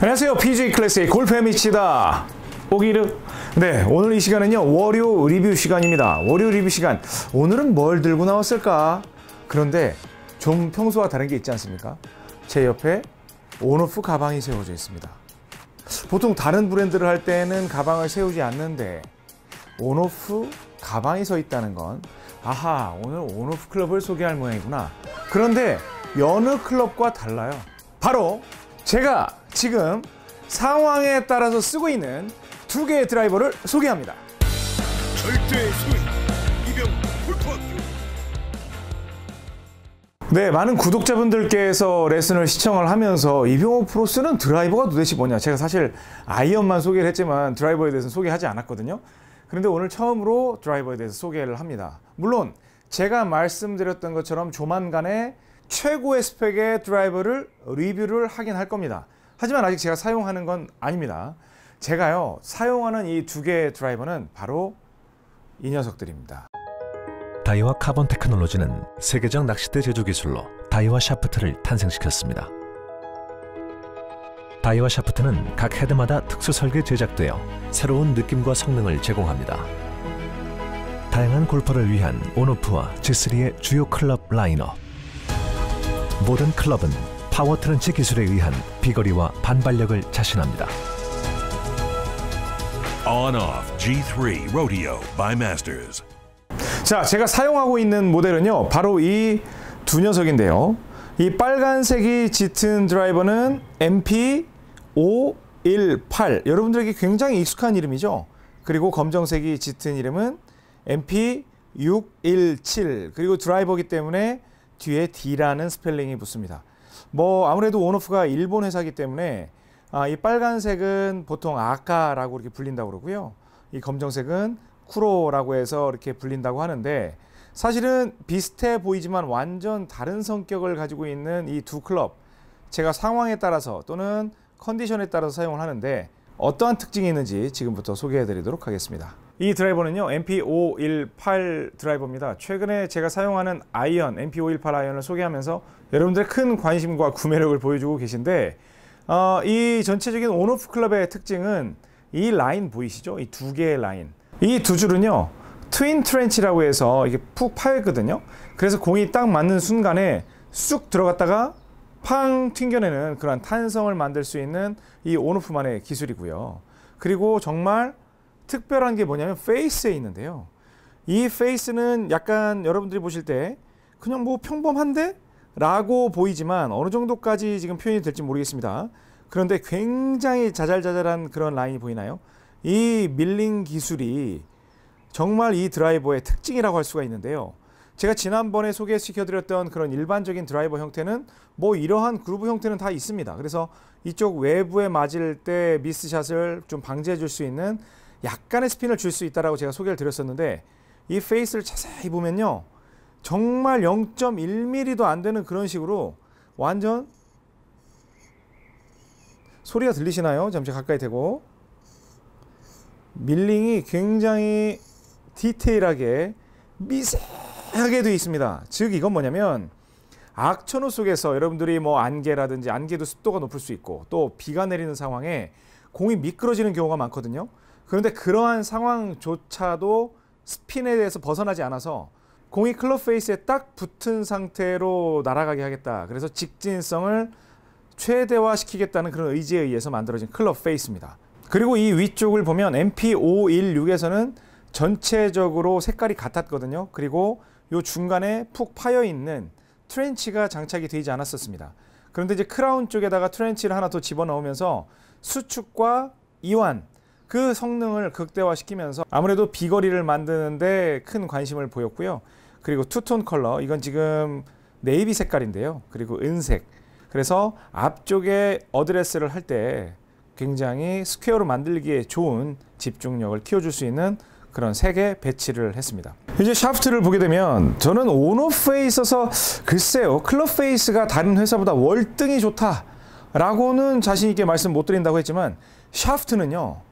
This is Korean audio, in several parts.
안녕하세요. PJ 클래스의 골프에 미치다. 오기르. 네, 오늘 이 시간은요. 월요 리뷰 시간입니다. 월요 리뷰 시간. 오늘은 뭘 들고 나왔을까? 그런데 좀 평소와 다른 게 있지 않습니까? 제 옆에 온오프 가방이 세워져 있습니다. 보통 다른 브랜드를 할 때는 가방을 세우지 않는데 온오프 가방이 서 있다는 건 아하, 오늘 온오프 클럽을 소개할 모양이구나. 그런데 여느 클럽과 달라요. 바로 제가 지금 상황에 따라서 쓰고 있는 두 개의 드라이버를 소개합니다. 네, 많은 구독자분들께서 레슨을 시청을 하면서 이병호 프로 쓰는 드라이버가 도대체 뭐냐. 제가 사실 아이언만 소개를 했지만 드라이버에 대해서는 소개하지 않았거든요. 그런데 오늘 처음으로 드라이버에 대해서 소개를 합니다. 물론 제가 말씀드렸던 것처럼 조만간에 최고의 스펙의 드라이버를 리뷰를 하긴 할 겁니다. 하지만 아직 제가 사용하는 건 아닙니다. 제가요 사용하는 이 두 개의 드라이버는 바로 이 녀석들입니다. 다이와 카본 테크놀로지는 세계적 낚싯대 제조 기술로 다이와 샤프트를 탄생시켰습니다. 다이와 샤프트는 각 헤드마다 특수 설계 제작되어 새로운 느낌과 성능을 제공합니다. 다양한 골퍼를 위한 온오프와 G3의 주요 클럽 라인업 모든 클럽은 파워트렌치 기술에 의한 비거리와 반발력을 자신합니다. On-off G3 Rodeo by Masters. 자, 제가 사용하고 있는 모델은요. 바로 이 두 녀석인데요. 이 빨간색이 짙은 드라이버는 MP 518. 여러분들에게 굉장히 익숙한 이름이죠. 그리고 검정색이 짙은 이름은 MP 617. 그리고 드라이버기 때문에 뒤에 D라는 스펠링이 붙습니다. 뭐 아무래도 온오프가 일본 회사기 이 때문에 아, 이 빨간색은 보통 아카라고 이렇게 불린다고 그러고요. 이 검정색은 쿠로라고 해서 이렇게 불린다고 하는데 사실은 비슷해 보이지만 완전 다른 성격을 가지고 있는 이 두 클럽 제가 상황에 따라서 또는 컨디션에 따라서 사용을 하는데 어떠한 특징이 있는지 지금부터 소개해 드리도록 하겠습니다. 이 드라이버는요 MP518 드라이버입니다. 최근에 제가 사용하는 아이언 MP518 아이언을 소개하면서 여러분들의 큰 관심과 구매력을 보여주고 계신데 어, 이 전체적인 온오프 클럽의 특징은 이 라인 보이시죠? 이 두 개의 라인 이 두 줄은요 트윈 트렌치라고 해서 이게 푹 파였거든요. 그래서 공이 딱 맞는 순간에 쑥 들어갔다가 팡 튕겨내는 그런 탄성을 만들 수 있는 이 온오프만의 기술이고요. 그리고 정말 특별한 게 뭐냐면 페이스에 있는데요. 이 페이스는 약간 여러분들이 보실 때 그냥 뭐 평범한데? 라고 보이지만 어느 정도까지 지금 표현이 될지 모르겠습니다. 그런데 굉장히 자잘자잘한 그런 라인이 보이나요? 이 밀링 기술이 정말 이 드라이버의 특징이라고 할 수가 있는데요. 제가 지난번에 소개시켜드렸던 그런 일반적인 드라이버 형태는 뭐 이러한 그루브 형태는 다 있습니다. 그래서 이쪽 외부에 맞을 때 미스샷을 좀 방지해 줄 수 있는 약간의 스핀을 줄 수 있다라고 제가 소개를 드렸었는데 이 페이스를 자세히 보면요. 정말 0.1mm도 안 되는 그런 식으로 완전 소리가 들리시나요? 잠시 가까이 대고 밀링이 굉장히 디테일하게 미세하게 되어 있습니다. 즉 이건 뭐냐면 악천후 속에서 여러분들이 뭐 안개라든지 안개도 습도가 높을 수 있고 또 비가 내리는 상황에 공이 미끄러지는 경우가 많거든요. 그런데 그러한 상황조차도 스핀에 대해서 벗어나지 않아서 공이 클럽 페이스에 딱 붙은 상태로 날아가게 하겠다. 그래서 직진성을 최대화시키겠다는 그런 의지에 의해서 만들어진 클럽 페이스입니다. 그리고 이 위쪽을 보면 MP516에서는 전체적으로 색깔이 같았거든요. 그리고 이 중간에 푹 파여 있는 트렌치가 장착이 되지 않았었습니다. 그런데 이제 크라운 쪽에다가 트렌치를 하나 더 집어넣으면서 수축과 이완 그 성능을 극대화시키면서 아무래도 비거리를 만드는데 큰 관심을 보였고요. 그리고 투톤 컬러 이건 지금 네이비 색깔인데요. 그리고 은색. 그래서 앞쪽에 어드레스를 할 때 굉장히 스퀘어로 만들기에 좋은 집중력을 키워줄 수 있는 그런 색의 배치를 했습니다. 이제 샤프트를 보게 되면 저는 온오프에 있어서 글쎄요 클럽 페이스가 다른 회사보다 월등히 좋다라고는 자신 있게 말씀 못 드린다고 했지만 샤프트는요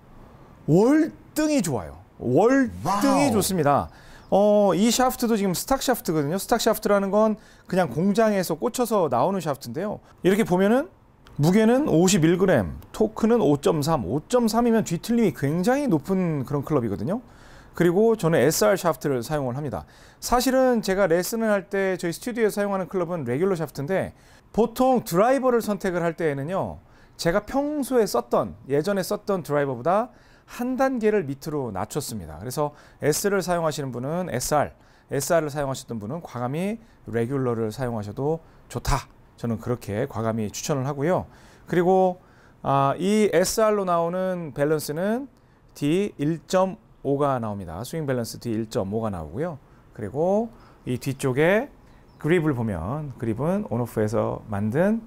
월등히 좋아요. 월등히 와우. 좋습니다. 어, 이 샤프트도 지금 스탁 샤프트거든요. 스탁 샤프트라는 건 그냥 공장에서 꽂혀서 나오는 샤프트인데요. 이렇게 보면은 무게는 51g, 토크는 5.3. 5.3이면 뒤틀림이 굉장히 높은 그런 클럽이거든요. 그리고 저는 SR 샤프트를 사용을 합니다. 사실은 제가 레슨을 할 때 저희 스튜디오에 사용하는 클럽은 레귤러 샤프트인데 보통 드라이버를 선택을 할 때에는요. 제가 평소에 썼던 예전에 썼던 드라이버보다 한 단계를 밑으로 낮췄습니다. 그래서 S를 사용하시는 분은 SR, SR을 사용하시던 분은 과감히 레귤러를 사용하셔도 좋다. 저는 그렇게 과감히 추천을 하고요. 그리고 아, 이 SR로 나오는 밸런스는 D1.5가 나옵니다. 스윙 밸런스 D1.5가 나오고요. 그리고 이 뒤쪽에 그립을 보면 그립은 온오프에서 만든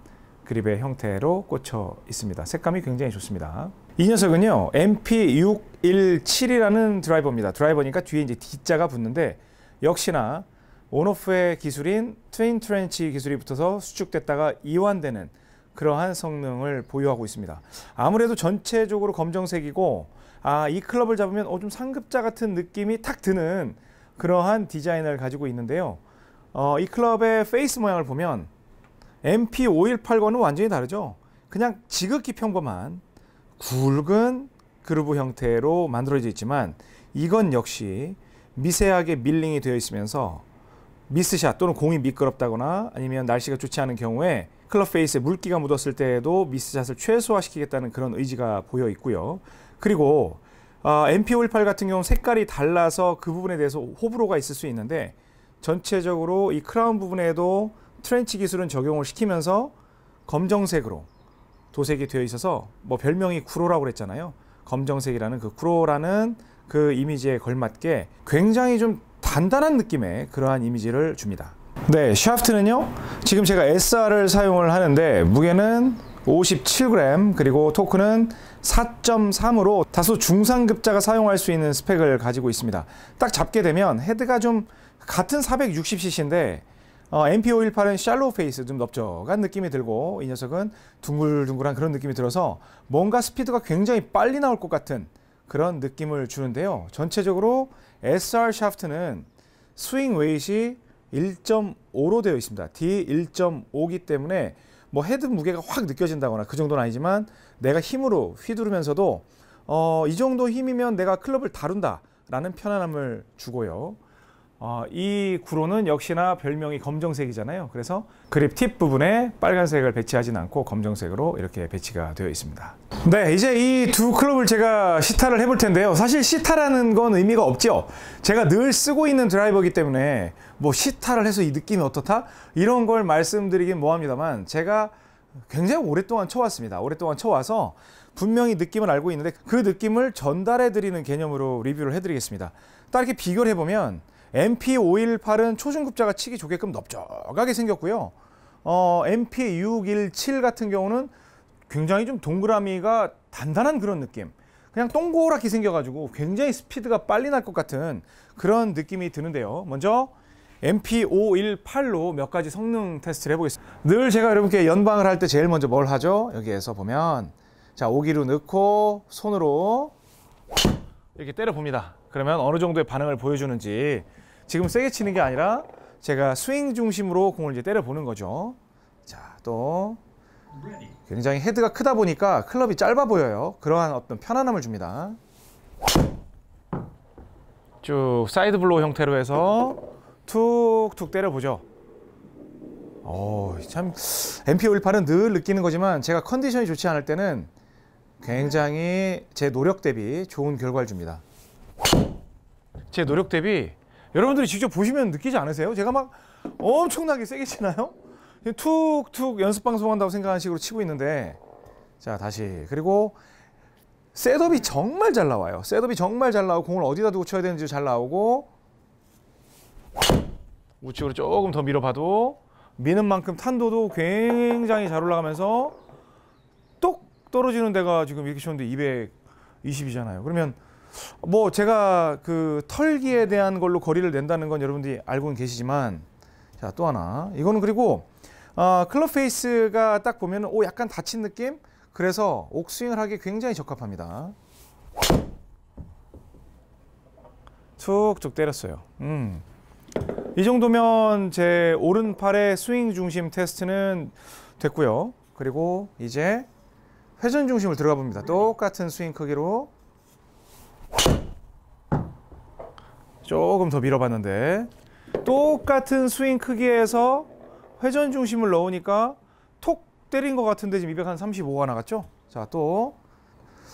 그립의 형태로 꽂혀 있습니다. 색감이 굉장히 좋습니다. 이 녀석은요 MP617이라는 드라이버입니다. 드라이버니까 뒤에 이제 D자가 붙는데 역시나 온오프의 기술인 트윈 트렌치 기술이 붙어서 수축됐다가 이완되는 그러한 성능을 보유하고 있습니다. 아무래도 전체적으로 검정색이고 아, 이 클럽을 잡으면 어, 좀 상급자 같은 느낌이 탁 드는 그러한 디자인을 가지고 있는데요. 어, 이 클럽의 페이스 모양을 보면 MP5180과는 완전히 다르죠. 그냥 지극히 평범한 굵은 그루브 형태로 만들어져 있지만 이건 역시 미세하게 밀링이 되어 있으면서 미스샷 또는 공이 미끄럽다거나 아니면 날씨가 좋지 않은 경우에 클럽 페이스에 물기가 묻었을 때에도 미스샷을 최소화시키겠다는 그런 의지가 보여 있고요. 그리고 어, 아, MP58 같은 경우 색깔이 달라서 그 부분에 대해서 호불호가 있을 수 있는데 전체적으로 이 크라운 부분에도 트렌치 기술은 적용을 시키면서 검정색으로 도색이 되어 있어서 뭐 별명이 쿠로라고 그랬잖아요. 검정색이라는 그 구로라는 그 이미지에 걸맞게 굉장히 좀 단단한 느낌의 그러한 이미지를 줍니다. 네, 샤프트는요. 지금 제가 SR을 사용을 하는데 무게는 57g 그리고 토크는 4.3으로 다소 중상급자가 사용할 수 있는 스펙을 가지고 있습니다. 딱 잡게 되면 헤드가 좀 같은 460cc인데 어, MP518은 샬로우 페이스, 좀 넓적한 느낌이 들고 이 녀석은 둥글둥글한 그런 느낌이 들어서 뭔가 스피드가 굉장히 빨리 나올 것 같은 그런 느낌을 주는데요. 전체적으로 SR 샤프트는 스윙 웨이시 1.5로 되어 있습니다. D1.5기 때문에 뭐 헤드 무게가 확 느껴진다거나 그 정도는 아니지만 내가 힘으로 휘두르면서도 어, 이 정도 힘이면 내가 클럽을 다룬다라는 편안함을 주고요. 어, 이 구로는 역시나 별명이 검정색이잖아요. 그래서 그립 팁 부분에 빨간색을 배치하진 않고 검정색으로 이렇게 배치가 되어 있습니다. 네, 이제 이 두 클럽을 제가 시타를 해볼 텐데요. 사실 시타라는 건 의미가 없죠. 제가 늘 쓰고 있는 드라이버이기 때문에 뭐 시타를 해서 이 느낌이 어떻다? 이런 걸 말씀드리긴 뭐합니다만 제가 굉장히 오랫동안 쳐왔습니다. 오랫동안 쳐와서 분명히 느낌을 알고 있는데 그 느낌을 전달해드리는 개념으로 리뷰를 해드리겠습니다. 딱 이렇게 비교를 해보면 MP518은 초중급자가 치기 좋게끔 넓적하게 생겼고요. 어, MP617 같은 경우는 굉장히 좀 동그라미가 단단한 그런 느낌. 그냥 동그랗게 생겨가지고 굉장히 스피드가 빨리 날 것 같은 그런 느낌이 드는데요. 먼저 MP518로 몇 가지 성능 테스트를 해보겠습니다. 늘 제가 여러분께 연방을 할 때 제일 먼저 뭘 하죠? 여기에서 보면 자 오기로 넣고 손으로 이렇게 때려봅니다. 그러면 어느 정도의 반응을 보여주는지 지금 세게 치는 게 아니라 제가 스윙 중심으로 공을 이제 때려 보는 거죠. 자, 또 굉장히 헤드가 크다 보니까 클럽이 짧아 보여요. 그러한 어떤 편안함을 줍니다. 쭉 사이드 블로우 형태로 해서 툭 툭 때려 보죠. 어, 참 MP58은 1늘 느끼는 거지만 제가 컨디션이 좋지 않을 때는 굉장히 제 노력 대비 좋은 결과를 줍니다. 제 노력 대비 여러분들이 직접 보시면 느끼지 않으세요? 제가 막 엄청나게 세게 치나요? 툭툭 연습 방송한다고 생각하는 식으로 치고 있는데 자 다시 그리고 셋업이 정말 잘 나와요. 셋업이 정말 잘 나오고 공을 어디다 두고 쳐야 되는지 잘 나오고 우측으로 조금 더 밀어봐도 미는 만큼 탄도도 굉장히 잘 올라가면서 똑 떨어지는 데가 지금 이렇게 쳤는데 220이잖아요. 그러면 뭐 제가 그 털기에 대한 걸로 거리를 낸다는 건 여러분들이 알고는 계시지만 자 또 하나 이거는 그리고 어, 클럽 페이스가 딱 보면 오 약간 다친 느낌 그래서 옥스윙을 하기 굉장히 적합합니다 툭툭 때렸어요 음. 이 정도면 제 오른팔의 스윙 중심 테스트는 됐고요 그리고 이제 회전 중심을 들어가 봅니다 똑같은 스윙 크기로 조금 더 밀어봤는데 똑같은 스윙 크기에서 회전 중심을 넣으니까 톡 때린 것 같은데 지금 235가 나갔죠? 자, 또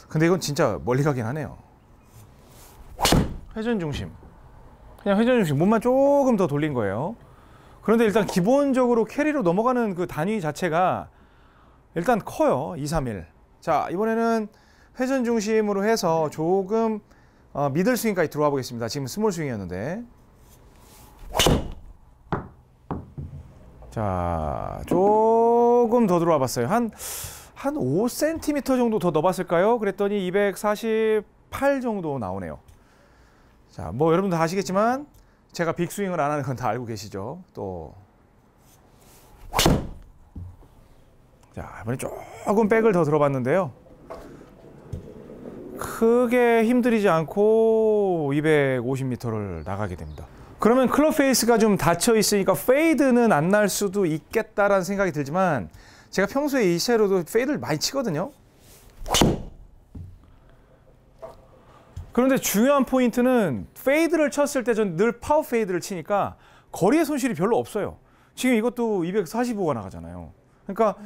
근데 이건 진짜 멀리 가긴 하네요. 회전 중심. 그냥 회전 중심 몸만 조금 더 돌린 거예요. 그런데 일단 기본적으로 캐리로 넘어가는 그 단위 자체가 일단 커요. 2, 3, 1. 자, 이번에는 회전 중심으로 해서 조금 어, 미들 스윙까지 들어와 보겠습니다. 지금 스몰 스윙이었는데. 자, 조금 더 들어와 봤어요. 한, 한 5cm 정도 더 넣어봤을까요? 그랬더니 248 정도 나오네요. 자, 뭐 여러분 다 아시겠지만 제가 빅스윙을 안 하는 건 다 알고 계시죠. 또. 자, 이번에 조금 백을 더 들어봤는데요. 크게 힘들이지 않고 250m를 나가게 됩니다. 그러면 클럽 페이스가 좀 닫혀 있으니까 페이드는 안 날 수도 있겠다라는 생각이 들지만 제가 평소에 이 채로도 페이드를 많이 치거든요. 그런데 중요한 포인트는 페이드를 쳤을 때전늘 파워 페이드를 치니까 거리의 손실이 별로 없어요. 지금 이것도 245가 나가잖아요. 그러니까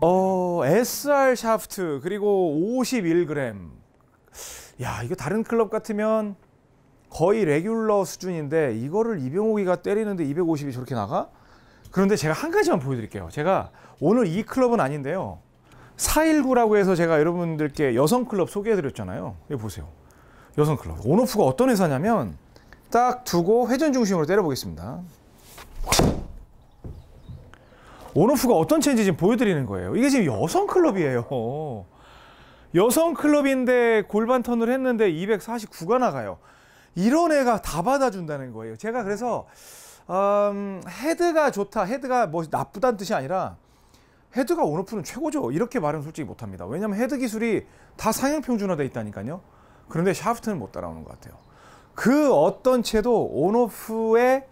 어, SR 샤프트 그리고 51g. 야, 이거 다른 클럽 같으면 거의 레귤러 수준인데 이거를 이병호기가 때리는데 250이 저렇게 나가? 그런데 제가 한 가지만 보여드릴게요. 제가 오늘 이 클럽은 아닌데요. 419라고 해서 제가 여러분들께 여성 클럽 소개해드렸잖아요. 여기 보세요. 여성 클럽. 온오프가 어떤 회사냐면 딱 두고 회전 중심으로 때려보겠습니다. 온오프가 어떤 체인지 지금 보여드리는 거예요. 이게 지금 여성 클럽이에요. 여성 클럽인데 골반 턴을 했는데 249가 나가요. 이런 애가 다 받아준다는 거예요. 제가 그래서 음, 헤드가 좋다, 헤드가 뭐 나쁘다는 뜻이 아니라 헤드가 온오프는 최고죠. 이렇게 말은 솔직히 못합니다. 왜냐하면 헤드 기술이 다 상향평준화돼 있다니까요. 그런데 샤프트는 못 따라오는 것 같아요. 그 어떤 채도 온오프의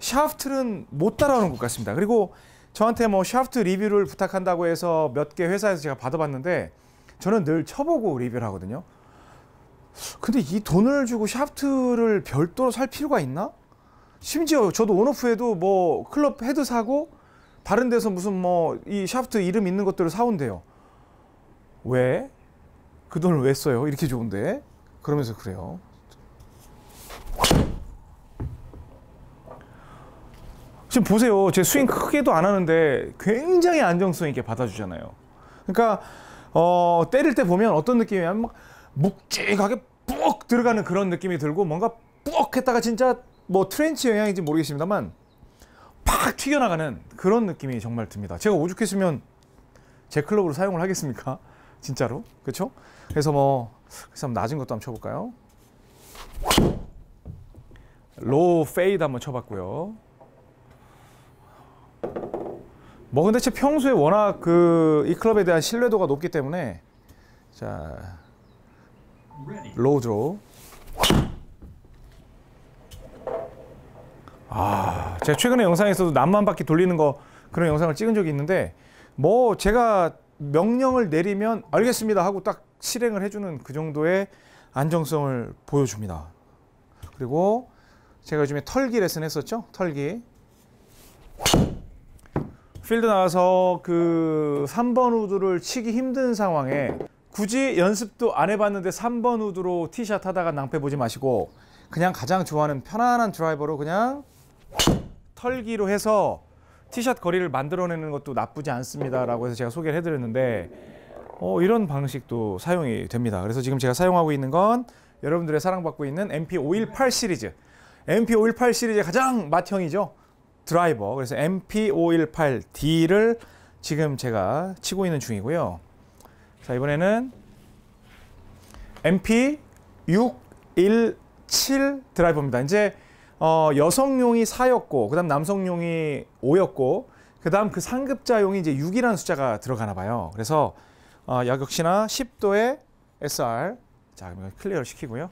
샤프트는 못 따라오는 것 같습니다. 그리고 저한테 뭐 샤프트 리뷰를 부탁한다고 해서 몇 개 회사에서 제가 받아봤는데 저는 늘 쳐보고 리뷰를 하거든요. 근데 이 돈을 주고 샤프트를 별도로 살 필요가 있나? 심지어 저도 온오프에도 뭐 클럽 헤드 사고 다른 데서 무슨 뭐 이 샤프트 이름 있는 것들을 사온대요. 왜? 그 돈을 왜 써요? 이렇게 좋은데? 그러면서 그래요. 지금 보세요. 제 스윙 크게도 안 하는데 굉장히 안정성 있게 받아주잖아요. 그러니까 어, 때릴 때 보면 어떤 느낌이냐면 막 묵직하게 푹 들어가는 그런 느낌이 들고 뭔가 푹 했다가 진짜 뭐 트렌치 영향인지 모르겠습니다만 팍 튀겨나가는 그런 느낌이 정말 듭니다. 제가 오죽했으면 제 클럽으로 사용을 하겠습니까? 진짜로 그렇죠? 그래서 뭐 그래서 낮은 것도 한번 쳐볼까요? 로우 페이드 한번 쳐봤고요. 뭐 근데 제 평소에 워낙 그이 클럽에 대한 신뢰도가 높기 때문에 자 로우 드로우 아 제가 최근에 영상에서도 남만 바퀴 돌리는 거 그런 영상을 찍은 적이 있는데 뭐 제가 명령을 내리면 알겠습니다 하고 딱 실행을 해주는 그 정도의 안정성을 보여줍니다 그리고 제가 요즘에 털기 레슨 했었죠 털기 필드 나와서 그 3번 우드를 치기 힘든 상황에 굳이 연습도 안 해봤는데 3번 우드로 티샷 하다가 낭패 보지 마시고 그냥 가장 좋아하는 편안한 드라이버로 그냥 털기로 해서 티샷 거리를 만들어내는 것도 나쁘지 않습니다라고 해서 제가 소개를 해드렸는데 어, 이런 방식도 사용이 됩니다. 그래서 지금 제가 사용하고 있는 건 여러분들의 사랑받고 있는 MP518 시리즈 MP518 시리즈의 가장 맏형이죠. 드라이버 그래서 MP518D를 지금 제가 치고 있는 중이고요. 자 이번에는 MP617 드라이버입니다. 이제 어, 여성용이 4였고 그다음 남성용이 5였고 그다음 그 상급자용이 이제 6이라는 숫자가 들어가나 봐요. 그래서 어, 역시나 10도의 SR 자그러 클리어를 시키고요.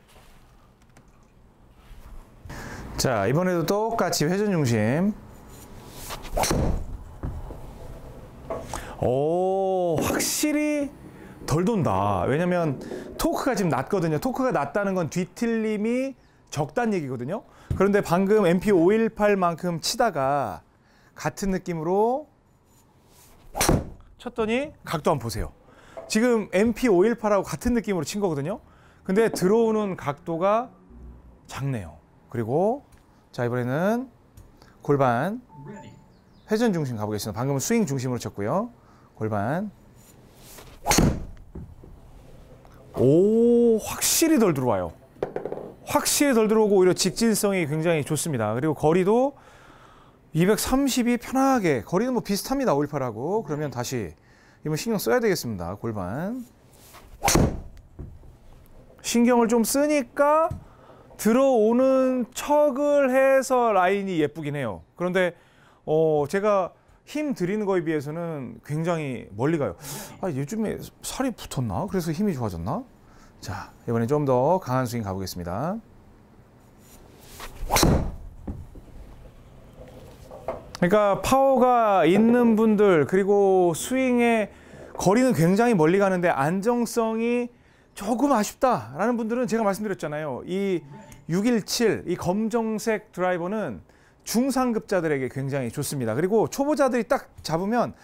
자 이번에도 똑같이 회전 중심 오 확실히 덜 돈다 왜냐면 토크가 지금 낮거든요 토크가 낮다는 건 뒤틀림이 적단 얘기거든요 그런데 방금 MP518만큼 치다가 같은 느낌으로 쳤더니 각도 한번 보세요 지금 MP518하고 같은 느낌으로 친 거거든요 근데 들어오는 각도가 작네요 그리고 자 이번에는 골반 회전 중심 가보겠습니다. 방금 스윙 중심으로 쳤고요. 골반 오 확실히 덜 들어와요. 확실히 덜 들어오고 오히려 직진성이 굉장히 좋습니다. 그리고 거리도 230이 편하게 거리는 뭐 비슷합니다. 518하고 그러면 다시 이번 신경 써야 되겠습니다. 골반 신경을 좀 쓰니까 들어오는 척을 해서 라인이 예쁘긴 해요. 그런데 어 제가 힘드리는 거에 비해서는 굉장히 멀리 가요. 아 요즘에 살이 붙었나? 그래서 힘이 좋아졌나? 자이번에좀 더 강한 스윙 가보겠습니다. 그러니까 파워가 있는 분들 그리고 스윙의 거리는 굉장히 멀리 가는데 안정성이 조금 아쉽다라는 분들은 제가 말씀드렸잖아요. 이 617, 이 검정색 드라이버는 중상급자들에게 굉장히 좋습니다. 그리고 초보자들이 딱 잡으면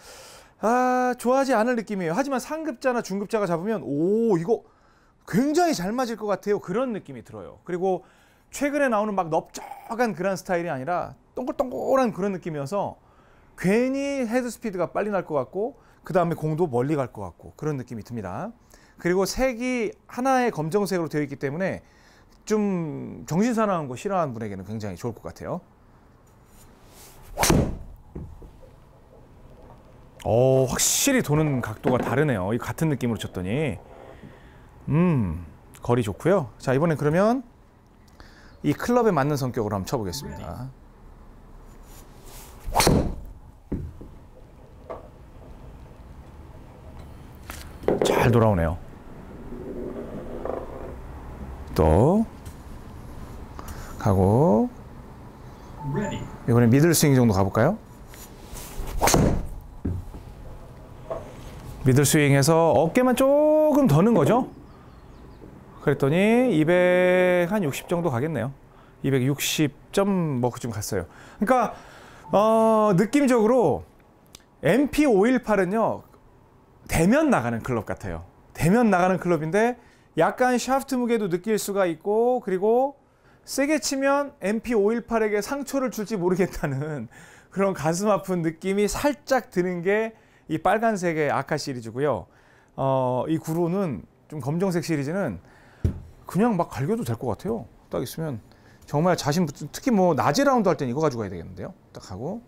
아 좋아하지 않을 느낌이에요. 하지만 상급자나 중급자가 잡으면 오 이거 굉장히 잘 맞을 것 같아요. 그런 느낌이 들어요. 그리고 최근에 나오는 막 넓적한 그런 스타일이 아니라 동글동글한 그런 느낌이어서 괜히 헤드 스피드가 빨리 날 것 같고 그 다음에 공도 멀리 갈 것 같고 그런 느낌이 듭니다. 그리고 색이 하나의 검정색으로 되어 있기 때문에 좀 정신 사나운 거 싫어하는 분에게는 굉장히 좋을 것 같아요. 어, 확실히 도는 각도가 다르네요. 이 같은 느낌으로 쳤더니. 음, 거리 좋고요. 자, 이번엔 그러면 이 클럽에 맞는 성격으로 한번 쳐보겠습니다. 잘 돌아오네요. 또 하고 이번에 미들 스윙 정도 가볼까요? 미들 스윙해서 어깨만 조금 더는 거죠? 그랬더니 260 정도 가겠네요. 260점 뭐 그쯤 갔어요. 그러니까 어, 느낌적으로 MP518은요. 대면 나가는 클럽 같아요. 대면 나가는 클럽인데 약간 샤프트 무게도 느낄 수가 있고 그리고 세게 치면 MP518에게 상처를 줄지 모르겠다는 그런 가슴 아픈 느낌이 살짝 드는 게 이 빨간색의 아카 시리즈고요. 어, 이 구로는 좀 검정색 시리즈는 그냥 막 갈겨도 될 것 같아요. 딱 있으면 정말 자신 붙은 특히 뭐 낮에 라운드 할 때는 이거 가지고 가야 되겠는데요. 딱 하고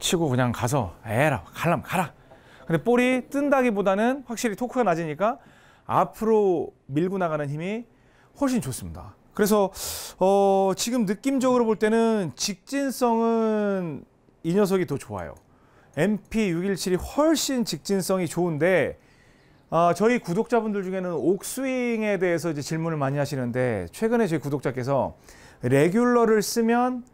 치고 그냥 가서 에라 갈람 가라. 근데 볼이 뜬다기보다는 확실히 토크가 낮으니까 앞으로 밀고 나가는 힘이 훨씬 좋습니다. 그래서 어, 지금 느낌적으로 볼 때는 직진성은 이 녀석이 더 좋아요. MP617이 훨씬 직진성이 좋은데 아, 저희 구독자분들 중에는 옥스윙에 대해서 이제 질문을 많이 하시는데 최근에 저희 구독자께서 레귤러를 쓰면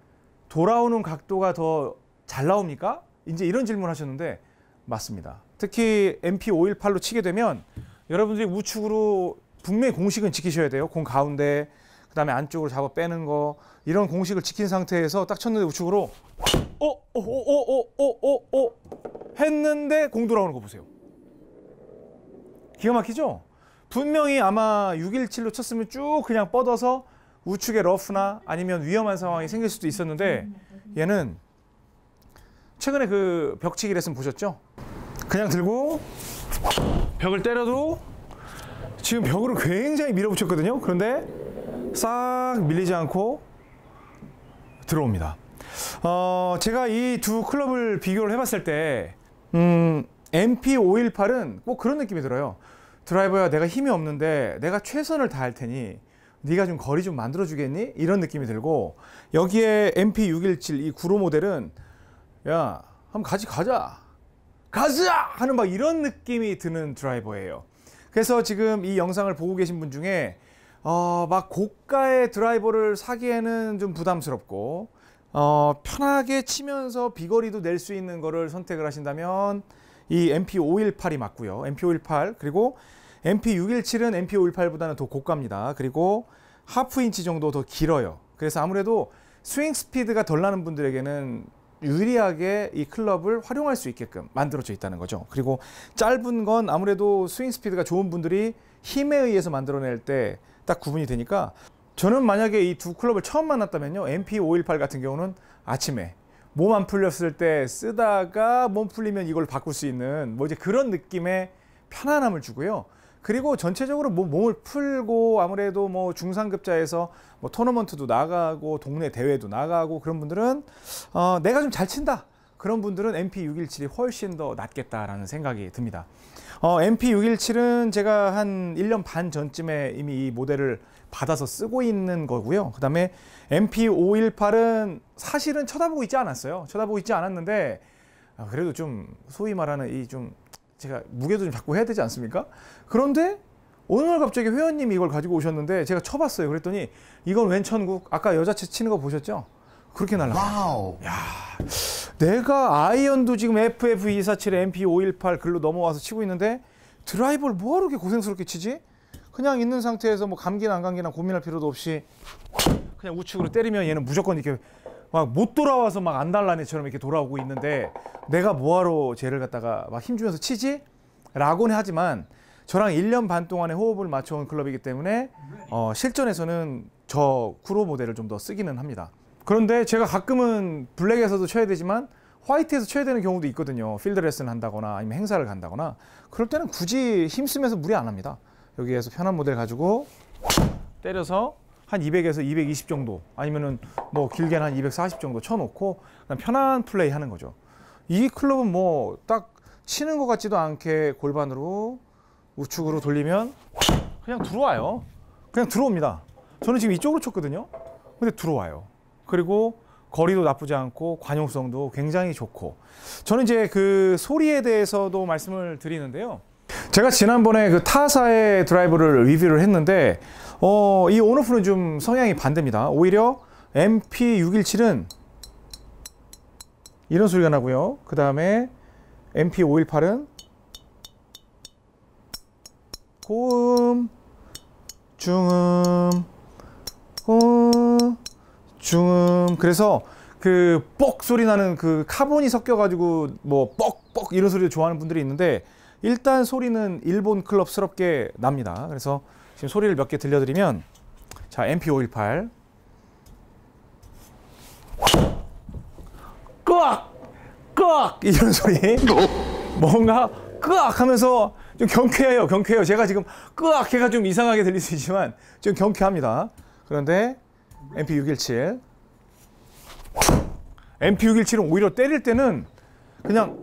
돌아오는 각도가 더 잘 나옵니까? 이제 이런 질문을 하셨는데 맞습니다. 특히 MP518로 치게 되면 여러분들이 우측으로 분명히 공식은 지키셔야 돼요. 공 가운데 그다음에 안쪽으로 잡아 빼는 거 이런 공식을 지킨 상태에서 딱 쳤는데 우측으로 오오오오오오오오 어, 어, 어, 했는데 공 돌아오는 거 보세요. 기가 막히죠? 분명히 아마 617로 쳤으면 쭉 그냥 뻗어서 우측에 러프나 아니면 위험한 상황이 생길 수도 있었는데 얘는 최근에 그 벽치기 레슨 보셨죠? 그냥 들고 벽을 때려도 지금 벽으로 굉장히 밀어붙였거든요. 그런데 싹 밀리지 않고 들어옵니다. 어, 제가 이 두 클럽을 비교를 해봤을 때 음, MP518은 꼭 그런 느낌이 들어요. 드라이버야 내가 힘이 없는데 내가 최선을 다할 테니 네가 좀 거리 좀 만들어 주겠니? 이런 느낌이 들고 여기에 MP617 이구로 모델은 야 한번 가지 가자 가자 하는 막 이런 느낌이 드는 드라이버예요. 그래서 지금 이 영상을 보고 계신 분 중에 어, 막 고가의 드라이버를 사기에는 좀 부담스럽고 어, 편하게 치면서 비거리도 낼 수 있는 거를 선택을 하신다면 이 MP518이 맞고요. MP518 그리고 MP617은 MP518보다는 더 고가입니다. 그리고 하프 인치 정도 더 길어요. 그래서 아무래도 스윙 스피드가 덜 나는 분들에게는 유리하게 이 클럽을 활용할 수 있게끔 만들어져 있다는 거죠. 그리고 짧은 건 아무래도 스윙 스피드가 좋은 분들이 힘에 의해서 만들어낼 때 딱 구분이 되니까 저는 만약에 이 두 클럽을 처음 만났다면요. MP518 같은 경우는 아침에 몸 안 풀렸을 때 쓰다가 몸 풀리면 이걸 바꿀 수 있는 뭐 이제 그런 느낌의 편안함을 주고요. 그리고 전체적으로 뭐 몸을 풀고 아무래도 뭐 중상급자에서 뭐 토너먼트도 나가고 동네 대회도 나가고 그런 분들은 어, 내가 좀 잘 친다. 그런 분들은 MP617이 훨씬 더 낫겠다라는 생각이 듭니다. 어, MP617은 제가 한 1년 반 전쯤에 이미 이 모델을 받아서 쓰고 있는 거고요. 그 다음에 MP518은 사실은 쳐다보고 있지 않았어요. 쳐다보고 있지 않았는데 아, 그래도 좀 소위 말하는 이좀 제가 무게도 좀 잡고 해야 되지 않습니까? 그런데 어느 날 갑자기 회원님이 이걸 가지고 오셨는데 제가 쳐봤어요. 그랬더니 이건 웬 천국? 아까 여자채 치는 거 보셨죠? 그렇게 날라. 와요 야, 내가 아이언도 지금 FF 247, MP 518 글로 넘어와서 치고 있는데 드라이버를 뭐 이렇게 고생스럽게 치지? 그냥 있는 상태에서 뭐 감기나 안 감기나 고민할 필요도 없이 그냥 우측으로 때리면 얘는 무조건 이렇게 막못 돌아와서 막 안달라네처럼 이렇게 돌아오고 있는데 내가 뭐하러 쟤를 갖다가 막 힘주면서 치지? 라고는 하지만 저랑 1년 반 동안의 호흡을 맞춰온 클럽이기 때문에 어, 실전에서는 저 쿠로 모델을 좀 더 쓰기는 합니다. 그런데 제가 가끔은 블랙에서도 쳐야 되지만 화이트에서 쳐야 되는 경우도 있거든요. 필드 레슨 한다거나 아니면 행사를 간다거나 그럴 때는 굳이 힘쓰면서 무리 안 합니다. 여기에서 편한 모델 가지고 때려서 한 200에서 220 정도 아니면은 뭐 길게는 한 240 정도 쳐놓고 편한 플레이 하는 거죠. 이 클럽은 뭐 딱 치는 것 같지도 않게 골반으로 우측으로 돌리면 그냥 들어와요. 그냥 들어옵니다. 저는 지금 이쪽으로 쳤거든요. 근데 들어와요. 그리고 거리도 나쁘지 않고 관용성도 굉장히 좋고 저는 이제 그 소리에 대해서도 말씀을 드리는데요. 제가 지난번에 그 타사의 드라이브를 리뷰를 했는데 어, 이 온오프는 좀 성향이 반대입니다. 오히려 MP617은 이런 소리가 나고요. 그 다음에 MP518은 고음, 중음, 고음, 중음. 그래서 그 뻑 소리 나는 그 카본이 섞여가지고 뭐 뻑뻑 이런 소리를 좋아하는 분들이 있는데 일단 소리는 일본 클럽스럽게 납니다. 그래서 지금 소리를 몇 개 들려드리면 자 MP518 꺽! 꺽! 이런 소리 뭔가 꺽! 하면서 좀 경쾌해요 경쾌해요 제가 지금 꺽! 해가 좀 이상하게 들릴 수 있지만 좀 경쾌합니다 그런데 MP617 MP617은 오히려 때릴 때는 그냥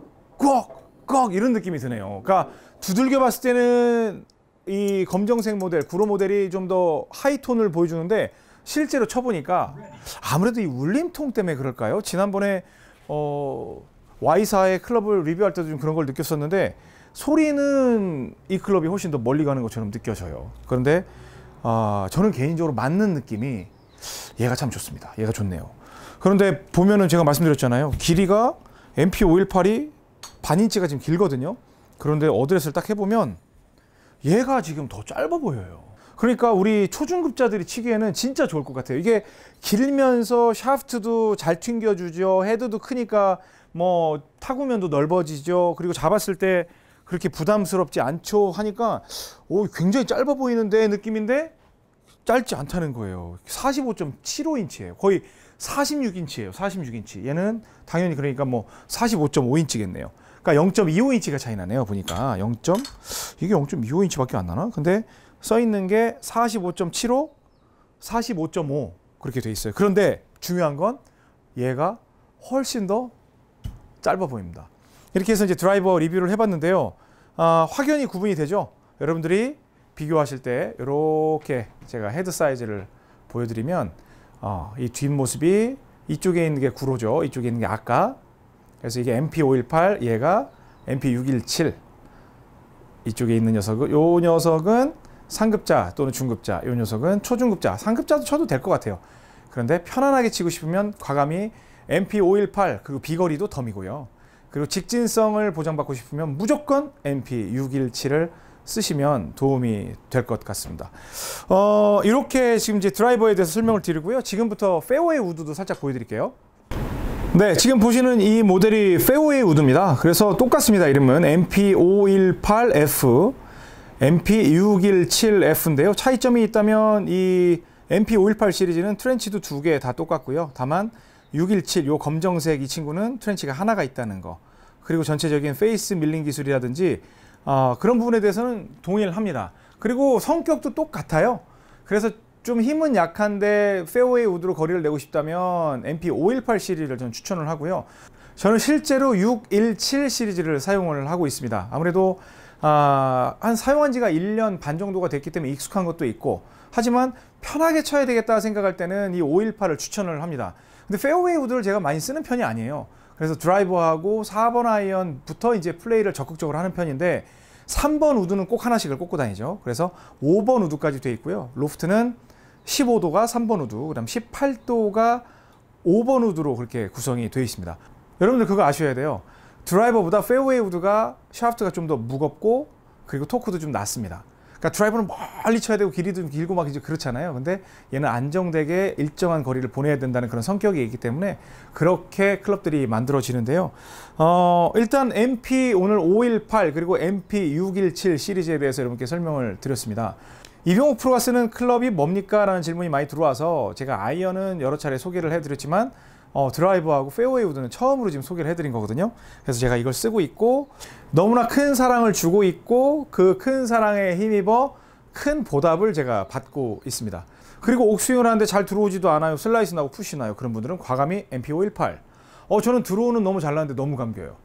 꺽꺽 이런 느낌이 드네요 그러니까 두들겨 봤을 때는 이 검정색 모델, 구로 모델이 좀 더 하이톤을 보여주는데 실제로 쳐보니까 아무래도 이 울림통 때문에 그럴까요? 지난번에 어, Y사의 클럽을 리뷰할 때도 좀 그런 걸 느꼈었는데 소리는 이 클럽이 훨씬 더 멀리 가는 것처럼 느껴져요. 그런데 어, 저는 개인적으로 맞는 느낌이 얘가 참 좋습니다. 얘가 좋네요. 그런데 보면은 제가 말씀드렸잖아요. 길이가 MP518이 반 인치가 지금 길거든요. 그런데 어드레스를 딱 해보면 얘가 지금 더 짧아 보여요. 그러니까 우리 초중급자들이 치기에는 진짜 좋을 것 같아요. 이게 길면서 샤프트도 잘 튕겨주죠. 헤드도 크니까 뭐 타구면도 넓어지죠. 그리고 잡았을 때 그렇게 부담스럽지 않죠 하니까 오 굉장히 짧아 보이는데 느낌인데 짧지 않다는 거예요. 45.75인치예요. 거의 46인치예요. 46인치. 얘는 당연히 그러니까 뭐 45.5인치겠네요. 그러니까 0.25인치가 차이 나네요. 보니까 0. 이게 0.25인치밖에 안 나나? 근데 써 있는 게 45.75, 45.5 그렇게 돼 있어요. 그런데 중요한 건 얘가 훨씬 더 짧아 보입니다. 이렇게 해서 이제 드라이버 리뷰를 해봤는데요. 아, 확연히 구분이 되죠. 여러분들이 비교하실 때 이렇게 제가 헤드 사이즈를 보여드리면 어, 이 뒷모습이 이쪽에 있는 게 구로죠. 이쪽에 있는 게 아까 그래서 이게 MP518 얘가 MP617 이쪽에 있는 녀석은 요 녀석은 상급자 또는 중급자 요 녀석은 초중급자 상급자도 쳐도 될 것 같아요 그런데 편안하게 치고 싶으면 과감히 MP518 그리고 비거리도 덤이고요 그리고 직진성을 보장받고 싶으면 무조건 MP617을 쓰시면 도움이 될 것 같습니다. 어, 이렇게 지금 이제 드라이버에 대해서 설명을 드리고요. 지금부터 페어웨이 우드도 살짝 보여드릴게요. 네, 지금 보시는 이 모델이 페어웨이 우드입니다. 그래서 똑같습니다. 이름은 MP518F, MP617F인데요. 차이점이 있다면 이 MP518 시리즈는 트렌치도 두 개 다 똑같고요. 다만 617, 요 검정색 이 친구는 트렌치가 하나가 있다는 거. 그리고 전체적인 페이스 밀링 기술이라든지 어, 그런 부분에 대해서는 동일합니다. 그리고 성격도 똑같아요. 그래서 좀 힘은 약한데 페어웨이 우드로 거리를 내고 싶다면 MP 518 시리즈를 저는 추천을 하고요. 저는 실제로 617 시리즈를 사용을 하고 있습니다. 아무래도 아, 한 사용한 지가 1년 반 정도가 됐기 때문에 익숙한 것도 있고 하지만 편하게 쳐야 되겠다 생각할 때는 이 518을 추천을 합니다. 근데 페어웨이 우드를 제가 많이 쓰는 편이 아니에요. 그래서 드라이버하고 4번 아이언부터 이제 플레이를 적극적으로 하는 편인데 3번 우드는 꼭 하나씩을 꽂고 다니죠. 그래서 5번 우드까지 돼 있고요. 로프트는 15도가 3번 우드, 그다음 18도가 5번 우드로 그렇게 구성이 되어 있습니다. 여러분들 그거 아셔야 돼요. 드라이버보다 페어웨이 우드가 샤프트가 좀 더 무겁고 그리고 토크도 좀 낮습니다. 그러니까 드라이버는 멀리 쳐야 되고 길이도 길고 막 이제 그렇잖아요. 근데 얘는 안정되게 일정한 거리를 보내야 된다는 그런 성격이 있기 때문에 그렇게 클럽들이 만들어지는데요. 어, 일단 MP 오늘 518 그리고 MP 617 시리즈에 대해서 여러분께 설명을 드렸습니다. 이병욱 프로가 쓰는 클럽이 뭡니까? 라는 질문이 많이 들어와서 제가 아이언은 여러 차례 소개를 해드렸지만 어, 드라이버하고 페어웨이 우드는 처음으로 지금 소개를 해드린 거거든요. 그래서 제가 이걸 쓰고 있고 너무나 큰 사랑을 주고 있고 그 큰 사랑에 힘입어 큰 보답을 제가 받고 있습니다. 그리고 옥스윙을 하는데 잘 들어오지도 않아요. 슬라이스 나고 푸시 나요. 그런 분들은 과감히 MP518. 어, 저는 들어오는 너무 잘 나는데 너무 감겨요.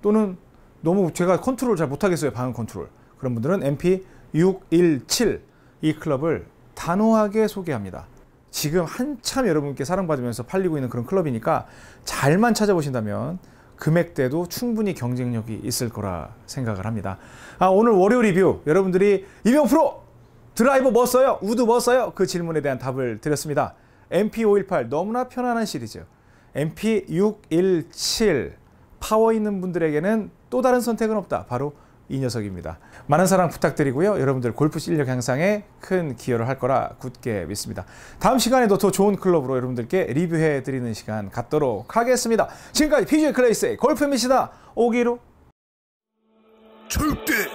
또는 너무 제가 컨트롤 잘 못하겠어요. 방음 컨트롤. 그런 분들은 MP617. 이 클럽을 단호하게 소개합니다. 지금 한참 여러분께 사랑받으면서 팔리고 있는 그런 클럽이니까 잘만 찾아보신다면 금액대도 충분히 경쟁력이 있을 거라 생각을 합니다. 아, 오늘 월요 리뷰 여러분들이 이병 프로 드라이버 뭐 써요? 우드 뭐 써요? 그 질문에 대한 답을 드렸습니다. MP518 너무나 편안한 시리즈 MP617 파워 있는 분들에게는 또 다른 선택은 없다. 바로 이 녀석입니다. 많은 사랑 부탁드리고요. 여러분들 골프 실력 향상에 큰 기여를 할 거라 굳게 믿습니다. 다음 시간에도 더 좋은 클럽으로 여러분들께 리뷰해 드리는 시간 갖도록 하겠습니다. 지금까지 PGA 클레이스의 골프 미시다 오기로 절대